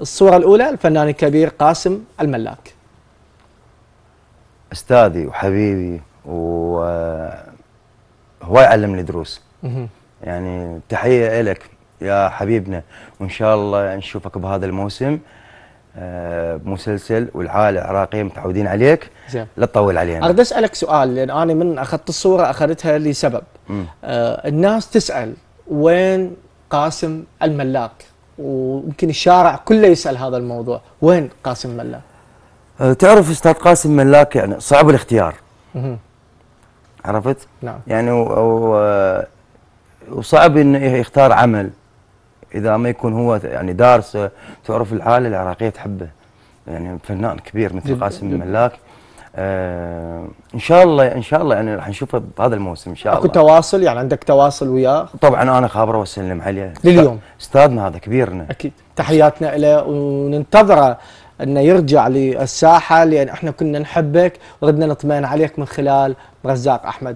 الصورة الأولى الفنان الكبير قاسم الملاك أستاذي وحبيبي وهو آه، يعلمني دروس يعني تحية لك يا حبيبنا وإن شاء الله نشوفك بهذا الموسم آه، مسلسل والعائله العراقيه متعودين عليك زين لا تطول علينا اريد اسالك سؤال لان انا من اخذت الصوره اخذتها لسبب آه الناس تسال وين قاسم الملاك ويمكن الشارع كله يسال هذا الموضوع وين قاسم ملاك؟ أه، تعرف استاذ قاسم ملاك يعني صعب الاختيار عرفت؟ نعم يعني وصعب انه يختار عمل اذا ما يكون هو يعني دارسه تعرف العالة العراقيه تحبه يعني فنان كبير مثل قاسم ملاك آه ان شاء الله ان شاء الله يعني راح نشوفه بهذا الموسم ان شاء الله اكو تواصل يعني عندك تواصل وياه طبعا انا خابره واسلم عليه لليوم استاذنا هذا كبيرنا اكيد تحياتنا له وننتظره انه يرجع للساحه لان احنا كنا نحبك وردنا نطمئن عليك من خلال رزاق احمد